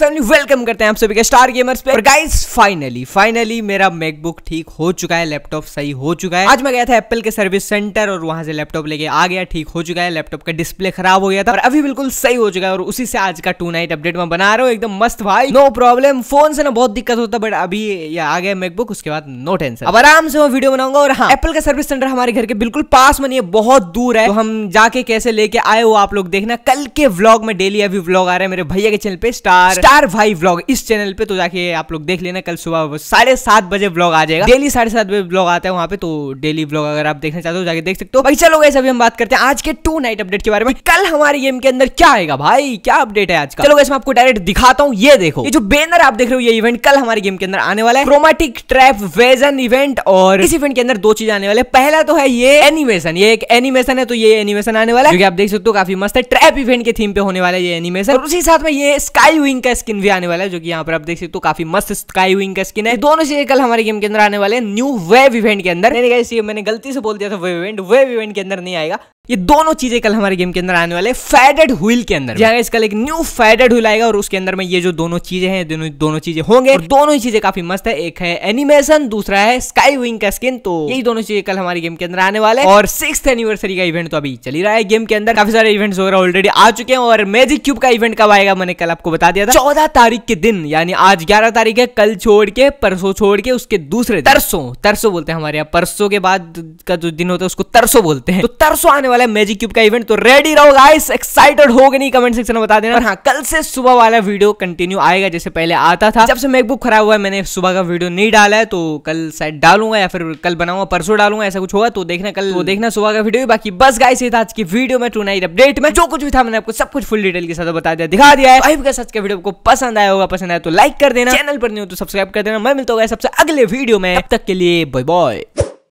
family welcome करते हैं आप सभी के स्टार गेमर्स पे और गाइस फाइनली फाइनली मेरा मैकबुक ठीक हो चुका है लैपटॉप सही हो चुका है आज मैं गया था एप्पल के सर्विस सेंटर और वहां से लैपटॉप लेके आ गया ठीक हो चुका है लैपटॉप का डिस्प्ले खराब हो गया था और अभी बिल्कुल सही हो चुका है और उसी से आज का टू नाइट अपडेट मैं बना रहा हूँ एकदम मस्त भाई नो प्रॉब्लम फोन से ना बहुत दिक्कत होता बट अभी ये आ गया मैकबुक उसके बाद नो टेंशन अब आराम से मैं वीडियो बनाऊंगा और हाँ एप्पल का सर्विस सेंटर हमारे घर के बिल्कुल पास में नहीं है बहुत दूर है तो हम जाके कैसे लेके आए वो आप लोग देखना कल के व्लॉग में डेली अभी व्लॉग आ रहे हैं मेरे भैया के चैनल पे स्टार स्टार भाई व्लॉग इस चैनल पे तो जाके आप लोग देख लेना कल सुबह साढ़े सात बजे व्लॉग आ जाएगा डेली साढ़े सात बजे व्लॉग आता है वहाँ पे तो डेली व्लॉग अगर आप देखना चाहते हो तो जाके देख सकते हो भाई चलो गैस अभी हम बात करते हैं आज के टू नाइट अपडेट के बारे में कल हमारे गेम के अंदर क्या आएगा भाई क्या अपडेट है आज का चलो गैस मैं आपको डायरेक्ट दिखाता हूँ ये देखो ये जो बैनर आप देख रहे हो ये इवेंट कल हमारे गेम के अंदर आने वाला है क्रोमेटिक ट्रैप वेजन इवेंट और इस इवेंट के अंदर दो चीज आने वाले पहला तो है ये एनिमेशन ये एक एनिमेशन है तो ये एनिमेशन आने वाला है आप देख सकते हो काफी मस्त है ट्रैप इवेंट के थीम पे होने वाला है ये एनिमेशन और उसी साथ में ये स्काई विंग का स्किन भी आने वाला है जो कि यहाँ पर आप देख सकते हो तो काफी मस्त स्काई विंग का स्किन है दोनों चीजें कल हमारे गेम के अंदर आने वाले न्यू वेब इवेंट के अंदर मैंने गलती से बोल दिया था वेब इवेंट वेब इवेंट के अंदर नहीं आएगा ये दोनों चीजें कल हमारे गेम के अंदर आने वाले फैडेड व्हील के अंदर इस कल एक न्यू फैडेड व्हील आएगा और उसके अंदर में ये जो दोनों चीजें हैं दोनों दोनों चीजें होंगे और दोनों ही चीजें काफी मस्त है एक है एनिमेशन दूसरा है स्काई विंग का स्किन तो यही दोनों चीजें कल हमारे गेम के अंदर आने वाले और सिक्स एनिवर्सरी का इवेंट तो अभी चल रहा है गेम के अंदर काफी सारे इवेंट्स वगैरह ऑलरेडी आ चुके हैं और मैजिक क्यूब का इवेंट कब आएगा मैंने कल आपको बता दिया था चौदह तारीख के दिन यानी आज ग्यारह तारीख है कल छोड़ के परसों छोड़ के उसके दूसरे तरसों तरसों बोलते हैं हमारे यहाँ परसों के बाद का जो दिन होता है उसको तरसों बोलते हैं तो तरसों आने वाले वाला है मैजिक क्यूब का इवेंट तो रेडी रहो गाइस एक्साइटेड हो गए नहीं कमेंट सेक्शन में बता देना और हाँ कल से सुबह वाला वीडियो कंटिन्यू आएगा जैसे पहले आता था जब से मैकबुक खराब हुआ है मैंने सुबह का वीडियो नहीं डाला है तो कल शायद डालूंगा या फिर कल बनाऊंगा परसों डालूंगा ऐसा कुछ होगा तो देखना कल वो तो देखना सुबह का वीडियो बाकी बस गाइस ये था आज की वीडियो में टू अपडेट में जो कुछ भी था मैंने आपको सब कुछ फुल डिटेल के साथ बता दिया दिखा दिया है का सच का वीडियो को पसंद आया होगा पसंद आया तो लाइक कर देना चैनल पर नहीं हो तो सब्सक्राइब कर देना मैं मिलता हूँ सबसे अगले वीडियो में तक के लिए बाय बाय